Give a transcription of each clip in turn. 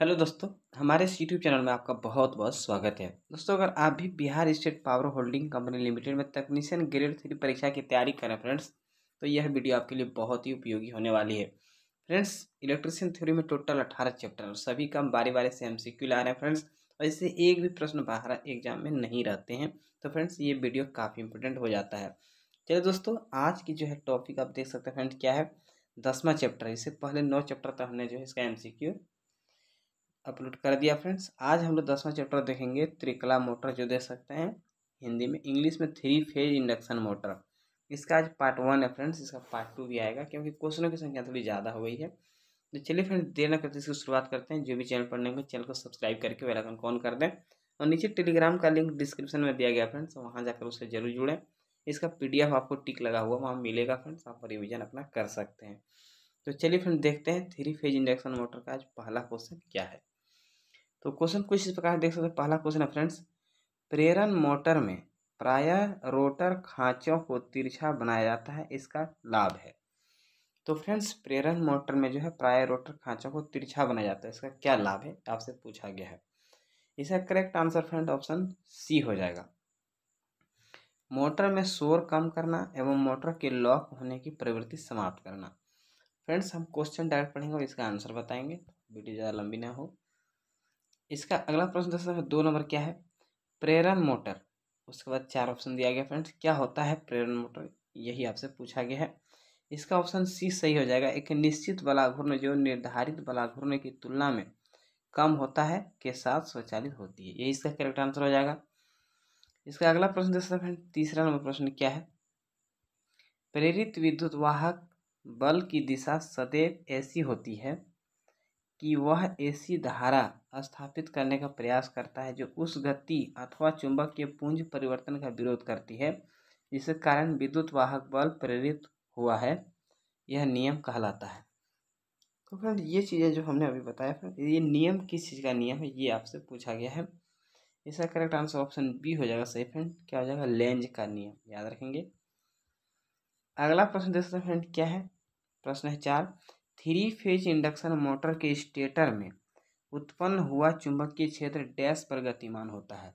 hello दोस्तों हमारे इस यूट्यूब चैनल में आपका बहुत बहुत स्वागत है दोस्तों अगर आप भी Bihar state power holding company limited में तकनीशियन ग्रेड थ्री परीक्षा की तैयारी करें फ्रेंड्स तो यह वीडियो आपके लिए बहुत ही उपयोगी होने वाली है फ्रेंड्स इलेक्ट्रिशियन थ्योरी में टोटल अठारह चैप्टर और सभी का बारी बारी से एम ला रहे हैं फ्रेंड्स और इससे एक भी प्रश्न बाहर एग्जाम में नहीं रहते हैं तो फ्रेंड्स ये वीडियो काफ़ी इंपॉर्टेंट हो जाता है चलिए दोस्तों आज की जो है टॉपिक आप देख सकते हैं फ्रेंड्स क्या है दसवां चैप्टर इससे पहले नौ चैप्टर तक तो हमने जो है इसका एम अपलोड कर दिया फ्रेंड्स आज हम लोग दसवां चैप्टर देखेंगे त्रिकला मोटर जो दे सकते हैं हिंदी में इंग्लिश में थ्री फेज इंडक्शन मोटर इसका आज पार्ट वन है फ्रेंड्स इसका पार्ट टू भी आएगा क्योंकि क्वेश्चनों की संख्या थोड़ी ज़्यादा हो गई है तो चलिए फ्रेंड्स देर न करते इसकी शुरुआत करते हैं जो भी चैनल पर नहीं चैनल को सब्सक्राइब करके बेलाइकन कॉन कर दें और नीचे टेलीग्राम का लिंक डिस्क्रिप्शन में दिया गया फ्रेंड्स वहाँ जाकर उससे जरूर जुड़ें इसका पी आपको टिक लगा हुआ वहाँ मिलेगा फ्रेंड्स आप रिविजन अपना कर सकते हैं तो चलिए फ्रेंड देखते हैं थ्री फेज इंडक्शन मोटर का आज पहला क्वेश्चन क्या है तो क्वेश्चन कुछ इस प्रकार देख सकते हैं पहला क्वेश्चन है फ्रेंड्स प्रेरण मोटर में प्रायः रोटर खांचों को तिरछा बनाया जाता है इसका लाभ है तो फ्रेंड्स प्रेरण मोटर में जो है प्राय रोटर खांचों को तिरछा बनाया जाता है इसका क्या लाभ है आपसे पूछा गया है इसका correct answer friend option C हो जाएगा मोटर में शोर कम करना एवं मोटर के लॉक होने की प्रवृत्ति समाप्त करना फ्रेंड्स हम क्वेश्चन डायरेक्ट पढ़ेंगे और इसका आंसर बताएंगे वीडियो ज़्यादा लंबी ना हो इसका अगला प्रश्न दोस्तों दो नंबर क्या है प्रेरण मोटर उसके बाद चार ऑप्शन दिया गया फ्रेंड्स क्या होता है प्रेरण मोटर यही आपसे पूछा गया है इसका ऑप्शन सी सही हो जाएगा एक निश्चित बलाघूर्ण जो निर्धारित बलाघूर्ण की तुलना में कम होता है के साथ स्वचालित होती है यही इसका करेक्ट आंसर हो जाएगा इसका अगला प्रश्न दोस्तों फ्रेंड तीसरा नंबर प्रश्न क्या है प्रेरित विद्युत वाहक बल की दिशा सदैव ऐसी होती है कि वह ऐसी धारा स्थापित करने का प्रयास करता है जो उस गति अथवा चुंबक के पुंज परिवर्तन का विरोध करती है जिसके कारण विद्युत वाहक बल प्रेरित हुआ है यह नियम कहलाता है तो फ्रेंड ये चीज़ें जो हमने अभी बताया फ्रेंड ये नियम किस चीज़ का नियम है ये आपसे पूछा गया है इसका करेक्ट आंसर ऑप्शन बी हो जाएगा सही फ्रेंड क्या हो जाएगा लेंज का नियम याद रखेंगे अगला प्रश्न देखते हैं फ्रेंड क्या है प्रश्न है चार थ्री फेज इंडक्शन मोटर के स्टेटर में उत्पन्न हुआ चुंबकीय क्षेत्र डैश पर गतिमान होता है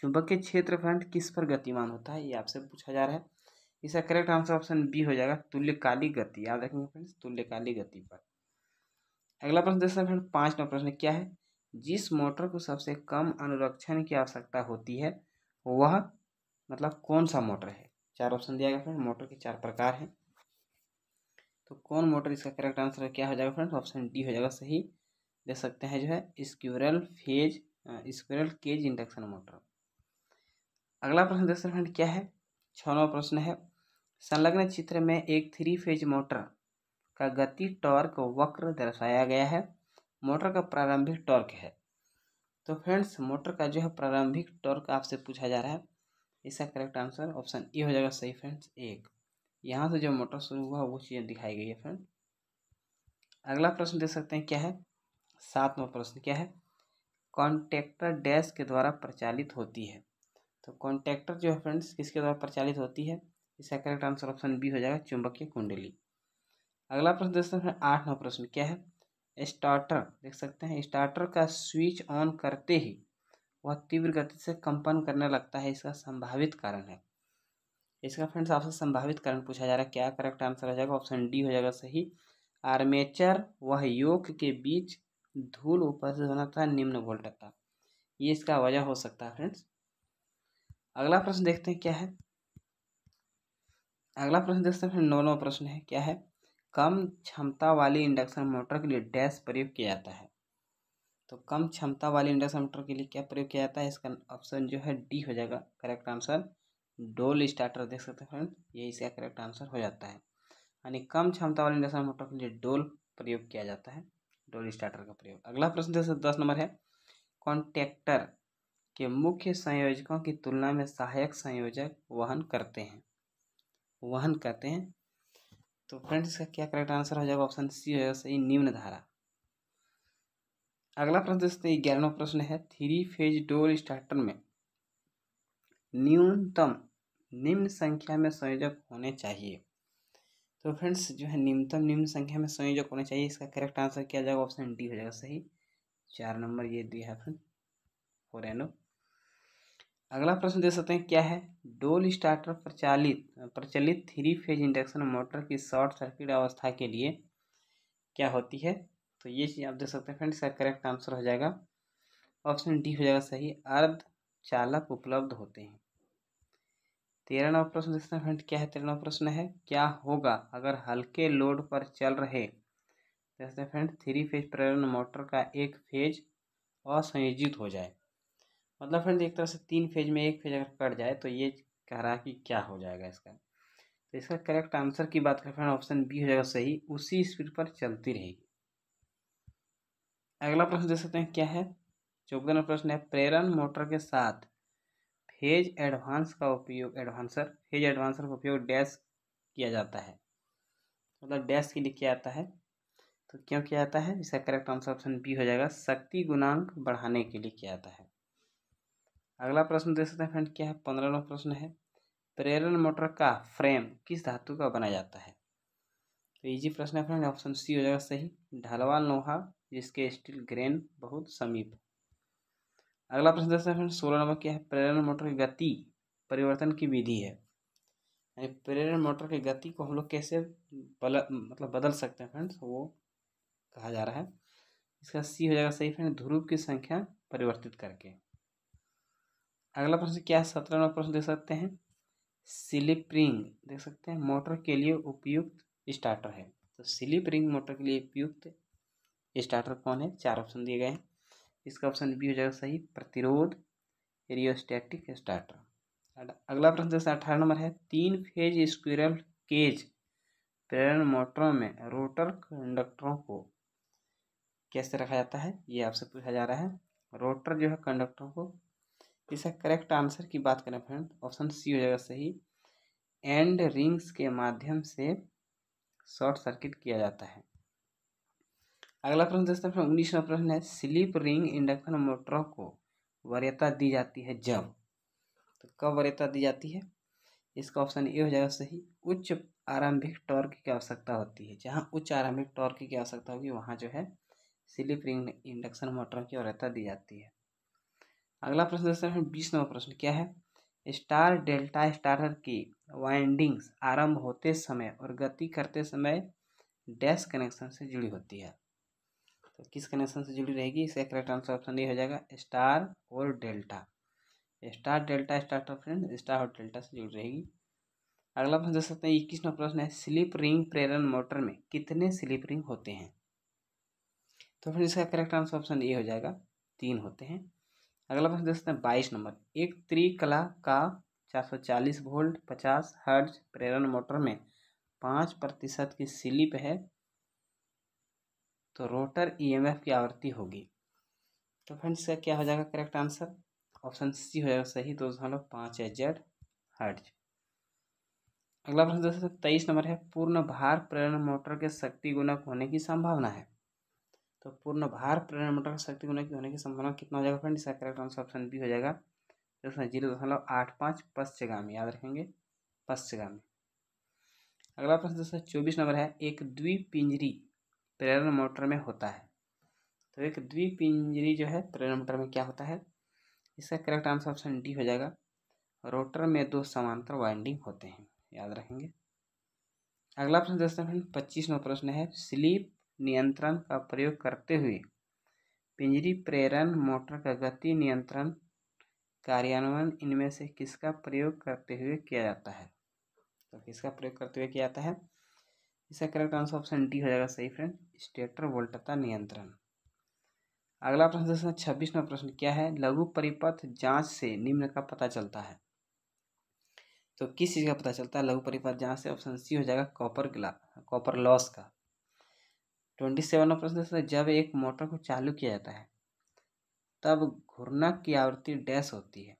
चुंबकीय क्षेत्र फ्रंट किस पर गतिमान होता है ये आपसे पूछा जा रहा है इसका करेक्ट आंसर ऑप्शन बी हो जाएगा तुल्यकाली गति याद रखेंगे फ्रेंड्स तुल्यकाली गति पर अगला प्रश्न देखते हैं फ्रेंड पाँच नंबर प्रश्न क्या है जिस मोटर को सबसे कम अनुरक्षण की आवश्यकता होती है वह मतलब कौन सा मोटर है चार ऑप्शन दिया गया फ्रेंड मोटर के चार प्रकार हैं तो कौन मोटर इसका करेक्ट आंसर है क्या हो जाएगा फ्रेंड ऑप्शन डी हो जाएगा सही दे सकते हैं जो है squirrel phase squirrel cage induction motor अगला प्रश्न देख सकते फ्रेंड क्या है छनवा प्रश्न है संलग्न चित्र में एक थ्री फेज मोटर का गति टॉर्क वक्र दर्शाया गया है मोटर का प्रारंभिक टॉर्क है तो फ्रेंड्स मोटर का जो है प्रारंभिक टॉर्क आपसे पूछा जा रहा है इसका करेक्ट आंसर ऑप्शन ए हो जाएगा सही फ्रेंड्स एक यहाँ से जो मोटर शुरू हुआ वो चीज़ें दिखाई गई है फ्रेंड अगला प्रश्न देख सकते हैं क्या है सातवां प्रश्न क्या है कॉन्ट्रैक्टर डैश के द्वारा प्रचालित होती है तो कॉन्ट्रैक्टर जो है फ्रेंड्स किसके द्वारा प्रचालित होती है इसका करेक्ट आंसर ऑप्शन बी हो जाएगा चुंबकीय कुंडली अगला प्रश्न देख सकते हैं आठ आठवां प्रश्न क्या है स्टार्टर देख सकते हैं स्टार्टर का स्विच ऑन करते ही वह तीव्र गति से कंपन करने लगता है इसका संभावित कारण है इसका फ्रेंड्स आपसे संभावित कारण पूछा जा रहा है क्या करेक्ट आंसर हो जाएगा ऑप्शन डी हो जाएगा सही आर्मेचर वह योग के बीच धूल ऊपर से होना था निम्न वोल्टेज था ये इसका वजह हो सकता है फ्रेंड्स अगला प्रश्न देखते हैं क्या है अगला प्रश्न देखते हैं नौ नौ प्रश्न है क्या है कम क्षमता वाली इंडक्शन मोटर के लिए डैश प्रयोग किया जाता है तो कम क्षमता वाली इंडक्शन मोटर के लिए क्या प्रयोग किया जाता है इसका ऑप्शन जो है डी हो जाएगा करेक्ट आंसर डोल स्टार्टर देख सकते हैं फ्रेंड ये इसका करेक्ट आंसर हो जाता है यानी कम क्षमता वाले इंडक्शन मोटर के लिए डोल प्रयोग किया जाता है डोल स्टार्टर का प्रयोग अगला प्रश्न देख सकते दस नंबर है कॉन्ट्रैक्टर के मुख्य संयोजकों की तुलना में सहायक संयोजक वहन करते हैं वहन करते हैं तो फ्रेंड्स इसका क्या करेक्ट आंसर हो जाएगा ऑप्शन सी हो जाएगा सही निम्न धारा अगला प्रश्न दोस्तों ग्यारहवा प्रश्न है थ्री फेज डोल स्टार्टर में न्यूनतम निम्न संख्या में संयोजक होने चाहिए तो फ्रेंड्स जो है निम्नतम निम्न संख्या में संयोजक होने चाहिए इसका करेक्ट आंसर क्या जाएगा ऑप्शन डी हो जाएगा सही चार नंबर ये दिया है फ्रेंड फोर एनो अगला प्रश्न दे सकते हैं क्या है डोल स्टार्टर प्रचालित प्रचलित थ्री फेज इंडक्शन मोटर की शॉर्ट सर्किट अवस्था के लिए क्या होती है तो ये चीज़ आप देख सकते हैं फ्रेंड इसका करेक्ट आंसर हो जाएगा ऑप्शन डी हो जाएगा सही अर्ध चालक उपलब्ध होते हैं तेरह नंबर प्रश्न देखते हैं फ्रेंड क्या है तेरह नंबर प्रश्न है क्या होगा अगर हल्के लोड पर चल रहे देखते तो हैं फ्रेंड थ्री फेज प्रेरण मोटर का एक फेज असंयोजित हो जाए मतलब फ्रेंड एक तरह से तीन फेज में एक फेज अगर कट जाए तो ये कह रहा है कि क्या हो जाएगा इसका तो इसका करेक्ट आंसर की बात करें फ्रेंड ऑप्शन बी हो जाएगा सही उसी स्पीड पर चलती रहेगी अगला प्रश्न देख सकते हैं क्या है चौदह नंबर प्रश्न है प्रेरण मोटर के साथ हेज एडवांस का उपयोग एडवांसर हेज एडवांसर का उपयोग डैश किया जाता है मतलब डैश के लिए किया जाता है तो क्यों किया जाता है इसका करेक्ट आंसर ऑप्शन बी हो जाएगा शक्ति गुणांक बढ़ाने के लिए किया जाता है अगला प्रश्न देख सकते हैं फ्रेंड क्या है पंद्रहवा प्रश्न है प्रेरण मोटर का फ्रेम किस धातु का बनाया जाता है तो इजी प्रश्न है फ्रेंड ऑप्शन सी हो जाएगा सही ढलवा लोहा जिसके स्टील ग्रेन बहुत समीप अगला प्रश्न दस फ्रेंड सोलह नंबर क्या है प्रेरण मोटर की गति परिवर्तन की विधि है यानी प्रेरण मोटर की गति को हम लोग कैसे बल मतलब बदल सकते हैं फ्रेंड्स वो कहा जा रहा है इसका सी हो जाएगा सही फ्रेंड ध्रुव की संख्या परिवर्तित करके अगला प्रश्न क्या है सत्रह नंबर प्रश्न देख सकते हैं स्लिप रिंग देख सकते हैं मोटर के लिए उपयुक्त स्टार्टर है तो स्लिप रिंग मोटर के लिए उपयुक्त स्टार्टर कौन है चार ऑप्शन दिए गए हैं इसका ऑप्शन बी हो जाएगा सही प्रतिरोध एरियोस्टैटिक स्टार्टर अगला प्रश्न जैसे अठारह नंबर है तीन फेज स्क्वेरल केज प्रेरण मोटरों में रोटर कंडक्टरों को कैसे रखा जाता है ये आपसे पूछा जा रहा है रोटर जो है कंडक्टरों को इसका करेक्ट आंसर की बात करें फ्रेंड ऑप्शन सी हो जाएगा सही एंड रिंग्स के माध्यम से शॉर्ट सर्किट किया जाता है अगला प्रश्न दोस्तों फिर उन्नीस नंबर प्रश्न है स्लिप रिंग इंडक्शन मोटर को वरीयता दी जाती है जब तो कब वरीयता दी जाती है इसका ऑप्शन ए हो जाएगा सही उच्च आरंभिक टॉर्क की आवश्यकता होती है जहाँ उच्च आरंभिक टॉर्क की आवश्यकता होगी वहाँ जो है स्लिप रिंग इंडक्शन मोटर की वरीयता दी जाती है अगला प्रश्न दोस्तों फिर बीस नंबर प्रश्न क्या है स्टार डेल्टा स्टारर की वाइंडिंग्स आरंभ होते समय और गति करते समय डैश कनेक्शन से जुड़ी होती है तो किस कनेक्शन से जुड़ी रहेगी इसका करेक्ट आंसर ऑप्शन ये हो जाएगा स्टार तो और delta star delta star top friend star और डेल्टा से जुड़ी रहेगी अगला प्रश्न देख सकते हैं इक्कीस नंबर प्रश्न है स्लिप रिंग प्रेरण मोटर में कितने स्लिप रिंग होते हैं तो फिर इसका करेक्ट आंसर ऑप्शन ए हो जाएगा तीन होते हैं अगला प्रश्न देख सकते हैं बाईस नंबर एक त्रिकला का चार सौ चालीस वोल्ट पचास हर्ज प्रेरण मोटर में पाँच प्रतिशत की स्लिप है तो रोटर ईएमएफ e की आवृत्ति होगी तो फ्रेंड्स इसका क्या हो जाएगा करेक्ट आंसर ऑप्शन सी हो जाएगा सही दो दशमलव पाँच है जेड हर्ज अगला प्रश्न दोस्तों तेईस नंबर है पूर्ण भार प्रेरण मोटर के शक्ति गुणक होने की संभावना है तो पूर्ण भार प्रेरण मोटर के शक्ति गुणक होने की संभावना कितना हो जाएगा फ्रेंड इसका करेक्ट आंसर ऑप्शन बी हो जाएगा दोस्तों जीरो दशमलव आठ पाँच पश्चगामी याद रखेंगे पश्चगामी अगला प्रश्न दोस्तों चौबीस नंबर है एक द्विपिंजरी प्रेरण मोटर में होता है तो एक द्विपिंजरी जो है प्रेरण मोटर में क्या होता है इसका करेक्ट आंसर ऑप्शन डी हो जाएगा रोटर में दो समांतर वाइंडिंग होते हैं याद रखेंगे अगला प्रश्न दोस्तों फ्रेंड पच्चीसवा प्रश्न है स्लीप नियंत्रण का प्रयोग करते हुए पिंजरी प्रेरण मोटर का गति नियंत्रण कार्यान्वयन इनमें से किसका प्रयोग करते हुए किया जाता है तो किसका प्रयोग करते हुए किया जाता है इसका करेक्ट आंसर ऑप्शन डी हो जाएगा सही फ्रेंड स्टेटर वोल्टता नियंत्रण अगला प्रश्न छब्बीस नंबर प्रश्न क्या है लघु परिपथ जांच से निम्न का पता चलता है तो किस चीज़ का पता चलता है लघु परिपथ जांच से ऑप्शन सी हो जाएगा कॉपर ग्ला कॉपर लॉस का ट्वेंटी सेवन नंबर प्रश्न जब एक मोटर को चालू किया जाता है तब घूर्णक की आवृत्ति डैश होती है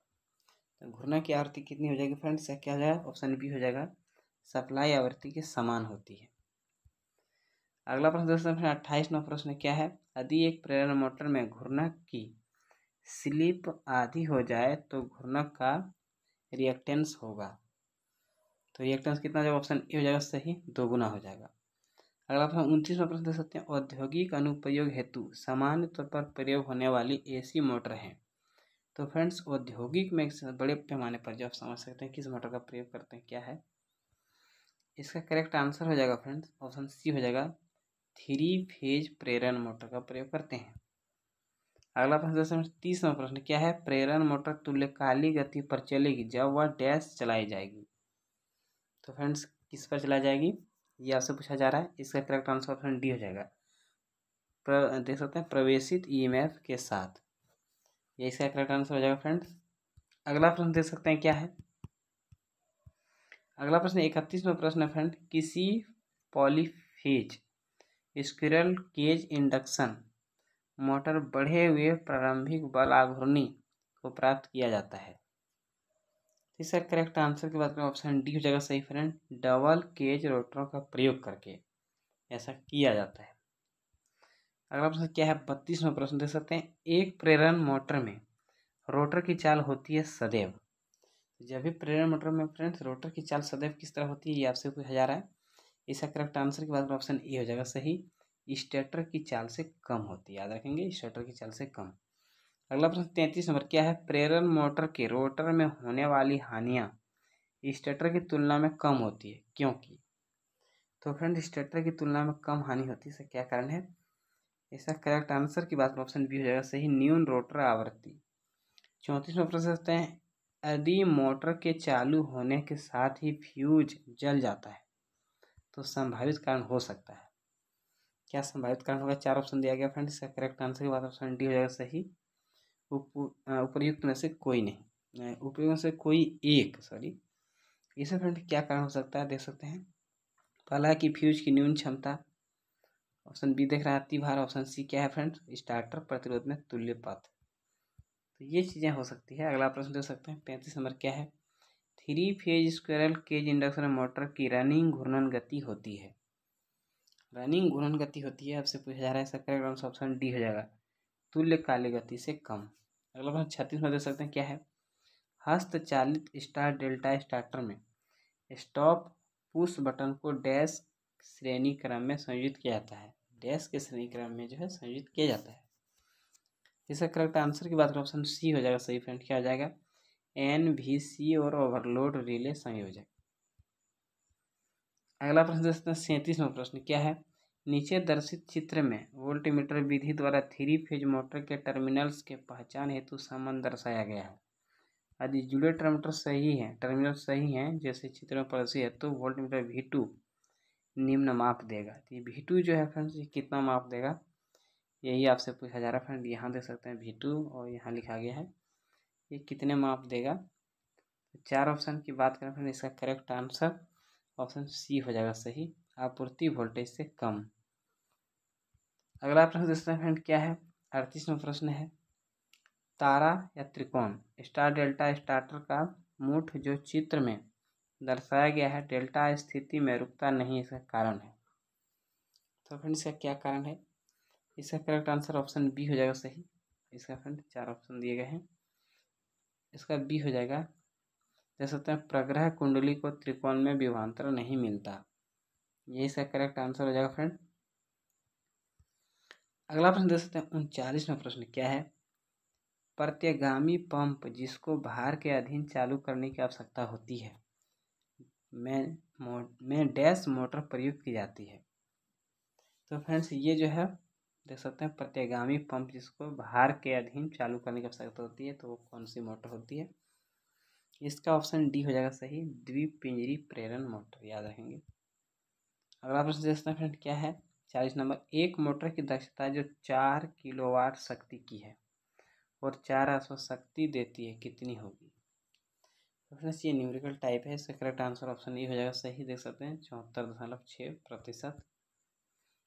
तो घूर्णक की आवृत्ति कितनी हो जाएगी फ्रेंड्स क्या हो जाएगा ऑप्शन बी हो जाएगा सप्लाई आवृत्ति के समान होती है अगला प्रश्न दोस्तों प्रश्न अट्ठाईस नंबर प्रश्न क्या है यदि एक प्रेरण मोटर में घूर्णक की स्लिप आधी हो जाए तो घूर्णक का रिएक्टेंस होगा तो रिएक्टेंस कितना जब ऑप्शन ए हो जाएगा सही दोगुना हो जाएगा अगला प्रश्न नौ प्रश्न दे सकते हैं औद्योगिक अनुप्रयोग हेतु सामान्य तौर पर प्रयोग होने वाली सी मोटर है तो फ्रेंड्स औद्योगिक में बड़े पैमाने पर जो आप समझ सकते हैं किस मोटर का प्रयोग करते हैं क्या है इसका करेक्ट आंसर हो जाएगा फ्रेंड्स ऑप्शन सी हो जाएगा थ्री फेज प्रेरण मोटर का प्रयोग करते हैं अगला प्रश्न तीस तीसवा प्रश्न क्या है प्रेरण मोटर काली गति पर चलेगी जब वह डैश चलाई जाएगी तो फ्रेंड्स किस पर चलाई जाएगी ये आपसे पूछा जा रहा है इसका करेक्ट आंसर ऑप्शन डी हो जाएगा प्र, देख सकते हैं प्रवेशित ईएमएफ के साथ ये इसका करेक्ट आंसर हो जाएगा फ्रेंड्स अगला प्रश्न देख सकते हैं क्या है अगला प्रश्न इकतीसवा प्रश्न है फ्रेंड किसी polyphase squirrel cage induction motor बढ़े हुए प्रारंभिक बल आघूर्णी को प्राप्त किया जाता है इसका करेक्ट आंसर की बात करें ऑप्शन डी हो जाएगा सही फ्रेंड डबल केज रोटरों का प्रयोग करके ऐसा किया जाता है अगला प्रश्न क्या है बत्तीसवा प्रश्न देख सकते हैं एक प्रेरण मोटर में रोटर की चाल होती है सदैव जब भी प्रेरण मोटर में फ्रेंड्स रोटर की चाल सदैव किस तरह होती है ये आपसे कोई हजार है इसका करेक्ट आंसर की बात ऑप्शन ए हो जाएगा सही स्टेटर की चाल से कम होती है याद रखेंगे स्टेटर की चाल से कम अगला प्रश्न तैंतीस नंबर क्या है प्रेरण मोटर के रोटर में होने वाली हानियाँ स्टेटर की तुलना में कम होती है क्योंकि तो फ्रेंड स्टेटर की तुलना में कम हानि होती है इसका क्या कारण है इसका करेक्ट आंसर की बात ऑप्शन बी हो जाएगा सही न्यून रोटर आवृत्ति चौंतीस नंबर प्रश्न हैं यदि मोटर के चालू होने के साथ ही फ्यूज जल जाता है तो संभावित कारण हो सकता है क्या संभावित कारण होगा चार ऑप्शन दिया गया फ्रेंड इसका करेक्ट आंसर के बाद ऑप्शन डी हो जाएगा सही उपयुक्त में से कोई नहीं उपयुक्त में से कोई एक सॉरी इसे फ्रेंड क्या कारण हो सकता है देख सकते हैं पहला कि फ्यूज की न्यून क्षमता ऑप्शन बी देख रहा है अतिभार ऑप्शन सी क्या है फ्रेंड स्टार्टर प्रतिरोध में तुल्य पात्र तो ये चीज़ें हो सकती है अगला प्रश्न देख सकते हैं पैंतीस नंबर क्या है three phase squirrel cage induction motor की रनिंग घूर्णन गति होती है रनिंग घूर्णन गति होती है आपसे पूछा जा रहा है इसका करेक्ट आंसर ऑप्शन डी हो जाएगा तुल्य काले गति से कम अगला प्रश्न छत्तीस में दे सकते हैं क्या है हस्तचालित स्टार डेल्टा स्टार्टर में स्टॉप पुश बटन को डैश श्रेणी क्रम में संयोजित किया जाता है डैश के श्रेणी क्रम में जो है संयोजित किया जाता है इसका करेक्ट आंसर की बात करें ऑप्शन सी हो जाएगा सही फ्रेंड क्या हो जाएगा एन सी और ओवरलोड रिले संयोजक अगला प्रश्न हैं सैंतीसवा प्रश्न क्या है नीचे दर्शित चित्र में वोल्टमीटर विधि द्वारा थ्री फेज मोटर के टर्मिनल्स के पहचान हेतु सामान दर्शाया गया है यदि जुड़े टर्मिनल सही हैं टर्मिनल सही हैं जैसे चित्र में प्रदर्शित है तो वोल्टमीटर वी टू निम्न माप देगा तो ये वी टू जो है फ्रेंड्स ये कितना माप देगा यही आपसे पूछा जा रहा है फ्रेंड यहाँ देख सकते हैं वी टू और यहाँ लिखा गया है ये कितने माप देगा तो चार ऑप्शन की बात करें फ्रेंड इसका करेक्ट आंसर ऑप्शन सी हो जाएगा सही आपूर्ति वोल्टेज से कम अगला प्रश्न दूसरा फ्रेंड क्या है अड़तीस प्रश्न है तारा या त्रिकोण स्टार डेल्टा स्टार्टर का मूठ जो चित्र में दर्शाया गया है डेल्टा स्थिति में रुकता नहीं इसका कारण है तो फ्रेंड इसका क्या कारण है इसका करेक्ट आंसर ऑप्शन बी हो जाएगा सही इसका फ्रेंड चार ऑप्शन दिए गए हैं इसका बी हो जाएगा जैसे सकते हैं प्रग्रह कुंडली को त्रिकोण में विभांतर नहीं मिलता यही इसका करेक्ट आंसर हो जाएगा फ्रेंड अगला प्रश्न देख सकते हैं उनचालीसवा प्रश्न क्या है प्रत्यगामी पंप जिसको भार के अधीन चालू करने की आवश्यकता होती है में मो में डैश मोटर प्रयुक्त की जाती है तो फ्रेंड्स ये जो है देख सकते हैं प्रत्यागामी पंप जिसको भार के अधीन चालू करने की आवश्यकता होती है तो वो कौन सी मोटर होती है इसका ऑप्शन डी हो जाएगा सही द्विपिंजरी प्रेरण मोटर याद रखेंगे अगला प्रश्न देखते फ्रेंड क्या है चालीस नंबर एक मोटर की दक्षता जो चार किलोवाट शक्ति की है और चार आसो शक्ति देती है कितनी होगी तो फ्रेंड्स ये न्यूमेरिकल टाइप है इसका करेक्ट आंसर ऑप्शन ए हो जाएगा सही देख सकते हैं चौहत्तर दशमलव छः प्रतिशत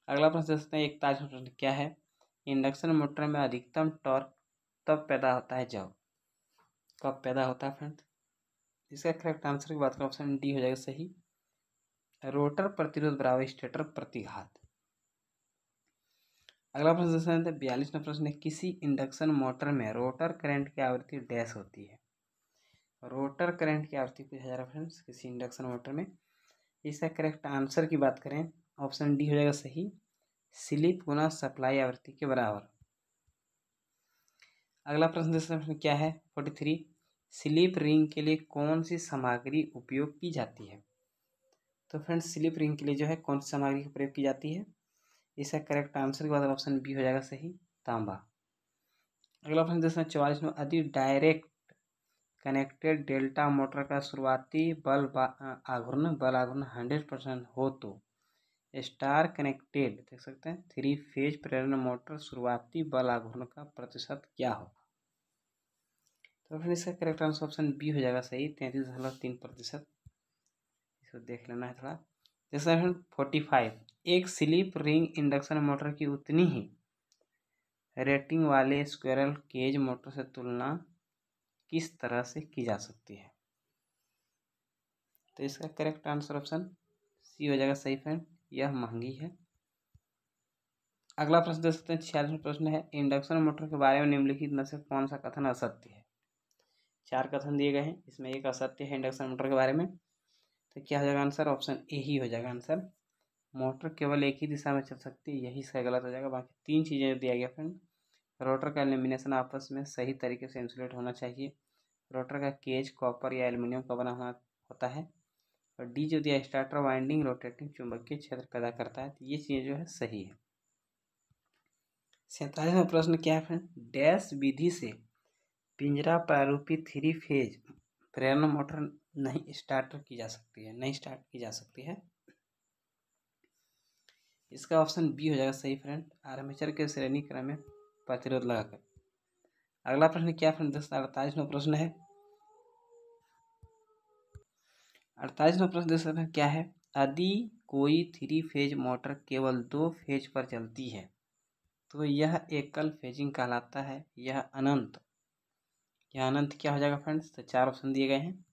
अगला प्रश्न देखते हैं एक ताज मोटर क्या है इंडक्शन मोटर में अधिकतम टॉर्क तब पैदा होता है जब कब पैदा होता है फ्रेंड इसका करेक्ट आंसर की बात करें ऑप्शन डी हो जाएगा सही रोटर प्रतिरोध बराबर स्टेटर प्रतिघात अगला प्रश्न हैं बयालीस नंबर प्रश्न है किसी इंडक्शन मोटर में रोटर करंट की आवृत्ति डैश होती है रोटर करंट की आवृत्ति पूछा जा रहा है फ्रेंड्स किसी इंडक्शन मोटर में इसका करेक्ट आंसर की बात करें ऑप्शन डी हो जाएगा सही स्लिप गुना सप्लाई आवृत्ति के बराबर अगला प्रश्न दूसरा प्रश्न क्या है फोर्टी थ्री स्लिप रिंग के लिए कौन सी सामग्री उपयोग की जाती है तो फ्रेंड्स स्लिप रिंग के लिए जो है कौन सी सामग्री का प्रयोग की जाती है इसका करेक्ट आंसर के बाद ऑप्शन बी हो जाएगा सही तांबा अगला प्रश्न दोस्तों चौवालीस में अधिक डायरेक्ट कनेक्टेड डेल्टा मोटर का शुरुआती बल आघूर्ण बल आघूर्ण हंड्रेड परसेंट हो तो स्टार कनेक्टेड देख सकते हैं थ्री फेज प्रेरण मोटर शुरुआती बल आघूर्ण का प्रतिशत क्या होगा तो फिर इसका करेक्ट आंसर ऑप्शन बी हो जाएगा सही तैंतीस दशमलव तीन प्रतिशत इसको देख लेना है थोड़ा जैसे फोर्टी फाइव एक स्लिप रिंग इंडक्शन मोटर की उतनी ही रेटिंग वाले स्क्वेरल केज मोटर से तुलना किस तरह से की जा सकती है तो इसका करेक्ट आंसर ऑप्शन सी हो जाएगा सही फ्रेंड यह महंगी है अगला प्रश्न देख सकते हैं छियालीसवें प्रश्न है इंडक्शन मोटर के बारे में निम्नलिखित में से कौन सा कथन असत्य है चार कथन दिए गए हैं इसमें एक असत्य है इंडक्शन मोटर के बारे में तो क्या हो जाएगा आंसर ऑप्शन ए ही हो जाएगा आंसर मोटर केवल एक ही दिशा में चल सकती है यही इसका गलत हो जाएगा बाकी तीन चीज़ें जो दिया गया फ्रेंड रोटर का एलिमिनेशन आपस में सही तरीके से इंसुलेट होना चाहिए रोटर का केज कॉपर या एल्युमिनियम का बना होना होता है और डी जो दिया स्टार्टर वाइंडिंग रोटेटिंग चुंबकीय क्षेत्र पैदा करता है तो ये चीज़ जो है सही है सैंतालीसवा प्रश्न क्या है फ्रेंड डैश विधि से पिंजरा प्रारूपी थ्री फेज प्रेरणा मोटर नहीं स्टार्टर की जा सकती है नहीं स्टार्ट की जा सकती है इसका ऑप्शन बी हो जाएगा सही फ्रेंड आर्मेचर के श्रेणी क्रम में प्रतिरोध लगाकर अगला प्रश्न क्या फ्रेंड दोस्तों अड़तालीसवा प्रश्न है अड़तालीसवा प्रश्न देख सकते हैं क्या है यदि कोई थ्री फेज मोटर केवल दो फेज पर चलती है तो यह एकल फेजिंग कहलाता है यह अनंत यह अनंत क्या हो जाएगा फ्रेंड्स तो चार ऑप्शन दिए गए हैं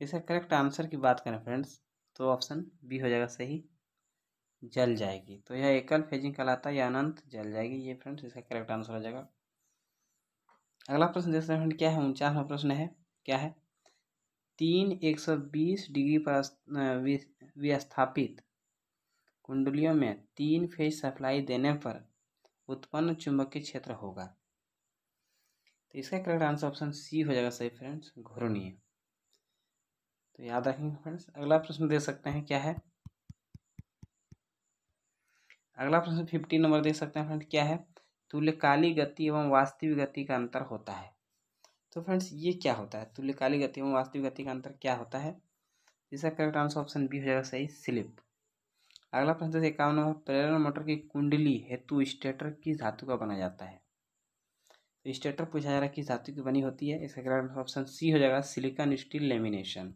इसका करेक्ट आंसर की बात करें फ्रेंड्स तो ऑप्शन बी हो जाएगा सही जल जाएगी तो यह एकल फेजिंग कहलाता है यह अनंत जल जाएगी ये फ्रेंड्स इसका करेक्ट आंसर हो जाएगा अगला प्रश्न देख सकते हैं क्या है उनचासवा प्रश्न है क्या है तीन एक सौ बीस डिग्री पर विस्थापित कुंडलियों में तीन फेज सप्लाई देने पर उत्पन्न चुंबकीय क्षेत्र होगा तो इसका करेक्ट आंसर ऑप्शन सी हो जाएगा सही फ्रेंड्स घूर्णीय तो याद रखेंगे फ्रेंड्स अगला प्रश्न दे सकते हैं क्या है अगला प्रश्न फिफ्टी नंबर देख सकते हैं फ्रेंड्स क्या है तुल्यकाली गति एवं वास्तविक गति का अंतर होता है तो फ्रेंड्स ये क्या होता है तुल्यकालिक गति एवं वास्तविक गति का अंतर क्या होता है इसका करेक्ट आंसर ऑप्शन बी हो जाएगा सही स्लिप अगला प्रश्न इक्यावन प्रेरण मोटर की कुंडली हेतु स्टेटर किस धातु का बना जाता है तो स्टेटर पूछा जा रहा है किस धातु की बनी होती है इसका करेक्ट आंसर ऑप्शन सी हो जाएगा सिलिकॉन स्टील लेमिनेशन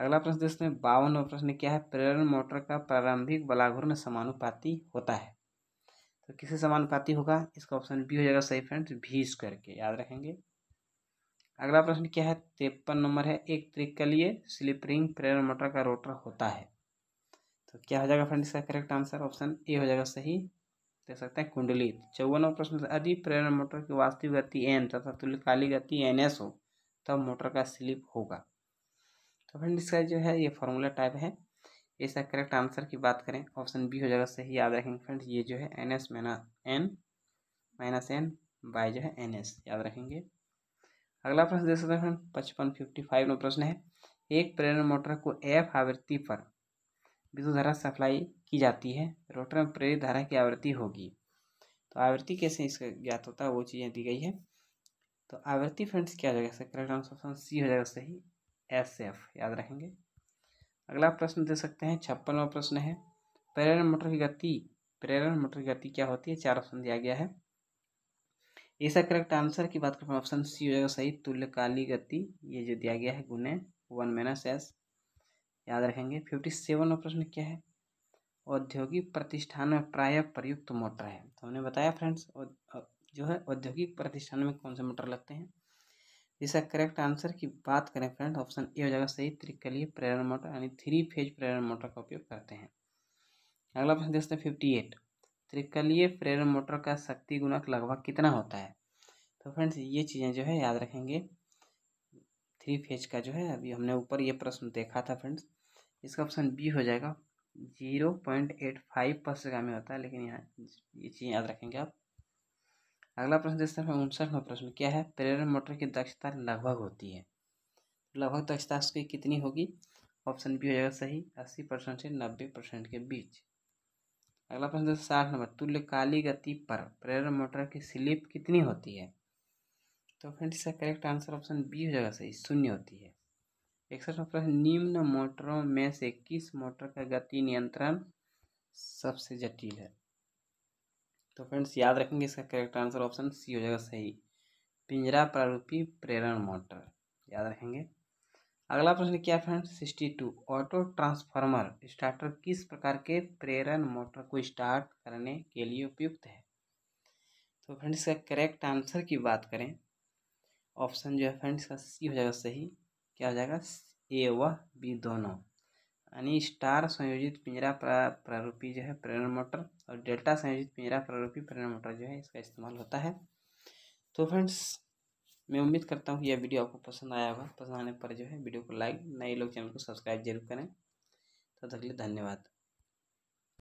अगला प्रश्न इसमें बावन प्रश्न क्या है प्रेरण मोटर का प्रारंभिक बलाघूर्ण समानुपाति होता है तो किसे समानुपाति होगा इसका ऑप्शन बी हो जाएगा सही फ्रेंड्स भी स्क्वायर के याद रखेंगे अगला प्रश्न क्या है तिरपन नंबर है एक त्रिक लिए स्लिप रिंग प्रेरण मोटर का रोटर होता है तो क्या हो जाएगा फ्रेंड इसका करेक्ट आंसर ऑप्शन ए हो जाएगा सही देख सकते हैं कुंडली नंबर प्रश्न यदि प्रेरण मोटर की वास्तविक गति एन तथा तुल्यकाली गति एन एस हो तब तो मोटर का स्लिप होगा तो फ्रेंड इसका जो है ये फॉर्मूला टाइप है इसका करेक्ट आंसर की बात करें ऑप्शन बी हो जाएगा सही याद रखेंगे फ्रेंड ये जो है N S minus N minus N by जो है एन एस याद रखेंगे अगला प्रश्न देख सकते हैं पचपन फिफ्टी फाइव नंबर प्रश्न है एक प्रेरण मोटर को एफ आवृत्ति पर विद्युत धारा सप्लाई की जाती है रोटर में प्रेरित धारा की आवृत्ति होगी तो आवृत्ति कैसे इसका ज्ञात होता है वो चीज़ें दी गई है तो आवृत्ति फ्रेंड्स क्या हो जाएगा करेक्ट आंसर ऑप्शन सी हो जाएगा सही एस एफ याद रखेंगे अगला प्रश्न दे सकते हैं छप्पनवा प्रश्न है प्रेरण मोटर की गति प्रेरण मोटर की गति क्या होती है चार ऑप्शन दिया गया है इसका करेक्ट आंसर की बात करें ऑप्शन सी हो जाएगा सही तुल्यकाली गति ये जो दिया गया है गुने वन माइनस एस याद रखेंगे फिफ्टी सेवन प्रश्न क्या है औद्योगिक प्रतिष्ठान में प्राय प्रयुक्त तो मोटर है तो हमने बताया फ्रेंड्स जो है औद्योगिक प्रतिष्ठान में कौन से मोटर लगते हैं इसका करेक्ट आंसर की बात करें फ्रेंड ऑप्शन ए हो जाएगा सही त्रिकलीय प्रेरण मोटर यानी थ्री फेज प्रेरण मोटर का उपयोग करते हैं अगला प्रश्न देखते हैं फिफ्टी एट त्रिकलीय प्रेरण मोटर का शक्ति गुणक लगभग कितना होता है तो फ्रेंड्स ये चीज़ें जो है याद रखेंगे थ्री फेज का जो है अभी हमने ऊपर ये प्रश्न देखा था फ्रेंड्स इसका ऑप्शन बी हो जाएगा zero point eight five percent में होता है लेकिन यहाँ ये चीज़ याद रखेंगे आप अगला प्रश्न देखते उनसठ में प्रश्न क्या है प्रेरण मोटर की दक्षता लगभग होती है लगभग दक्षता उसकी कितनी होगी ऑप्शन बी हो जाएगा सही अस्सी परसेंट से नब्बे परसेंट के बीच अगला प्रश्न दोस्तों साठ नंबर तुल्यकाली गति पर प्रेरण मोटर की स्लिप कितनी होती है तो फ्रेंड्स इसका करेक्ट आंसर ऑप्शन बी हो जाएगा सही शून्य होती है इकसठ प्रश्न निम्न मोटरों में से किस मोटर का गति नियंत्रण सबसे जटिल है तो फ्रेंड्स याद रखेंगे इसका करेक्ट आंसर ऑप्शन सी हो जाएगा सही पिंजरा प्रारूपी प्रेरण मोटर याद रखेंगे अगला प्रश्न क्या friend sixty two auto transformer starter किस प्रकार के प्रेरण मोटर को स्टार्ट करने के लिए उपयुक्त है तो फ्रेंड इसका करेक्ट आंसर की बात करें ऑप्शन जो है फ्रेंड्स का सी हो जाएगा सही क्या हो जाएगा ए व बी दोनों यानी स्टार संयोजित पिंजरा प्रारूपी जो है प्रेरण मोटर और डेल्टा संयोजित पिंजरा प्रारूपी प्रेरण मोटर जो है इसका इस्तेमाल होता है तो फ्रेंड्स मैं उम्मीद करता हूँ यह वीडियो आपको पसंद आया होगा पसंद आने पर जो है वीडियो को लाइक नए लोग चैनल को सब्सक्राइब जरूर करें तब तो तक के लिए धन्यवाद